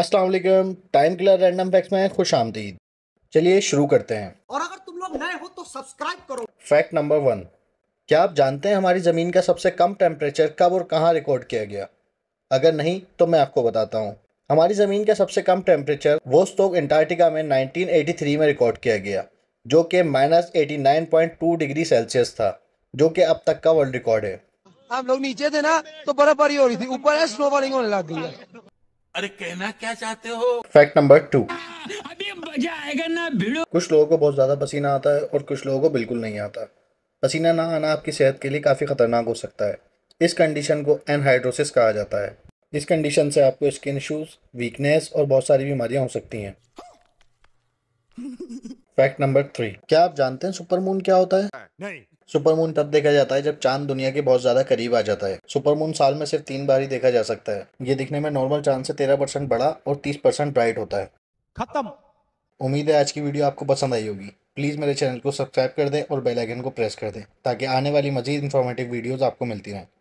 अस्सलाम वालेकुम time killer random facts में खुश आमदीद चलिए शुरू करते हैं और अगर तुम लोग नए हो तो सब्सक्राइब करो फैक्ट नंबर वन क्या आप जानते हैं हमारी ज़मीन का सबसे कम टेम्परेचर कब और कहाँ रिकॉर्ड किया गया अगर नहीं तो मैं आपको बताता हूँ हमारी ज़मीन का सबसे कम टेम्परेचर वो स्टोक एंटार्टिका में 1983 में रिकॉर्ड किया गया जो कि minus eighty nine point two degree Celsius था जो कि अब तक का वर्ल्ड रिकॉर्ड है हम लोग नीचे थे ना तो बर्फबारी हो रही थी ऊपर है स्नो होने लग गई है अरे कहना क्या चाहते हो फैक्ट नंबर टू अभी मजा आएगा ना भिड़ो कुछ लोगों को बहुत ज्यादा पसीना आता है और कुछ लोगों को बिल्कुल नहीं आता पसीना ना आना आपकी सेहत के लिए काफ़ी खतरनाक हो सकता है इस कंडीशन को एनहाइड्रोसिस कहा जाता है इस कंडीशन से आपको स्किन इशूज वीकनेस और बहुत सारी बीमारियां हो सकती हैं फैक्ट नंबर थ्री क्या आप जानते हैं सुपर मून क्या होता है नहीं सुपरमून तब देखा जाता है जब चांद दुनिया के बहुत ज्यादा करीब आ जाता है सुपरमून साल में सिर्फ तीन बार ही देखा जा सकता है ये दिखने में नॉर्मल चांद से तेरह परसेंट बड़ा और तीस परसेंट ब्राइट होता है खत्म उम्मीद है आज की वीडियो आपको पसंद आई होगी प्लीज़ मेरे चैनल को सब्सक्राइब कर दें और बेलाइकन को प्रेस कर दें ताकि आने वाली मजीद इन्फॉर्मेटिव वीडियोज आपको मिलती रहें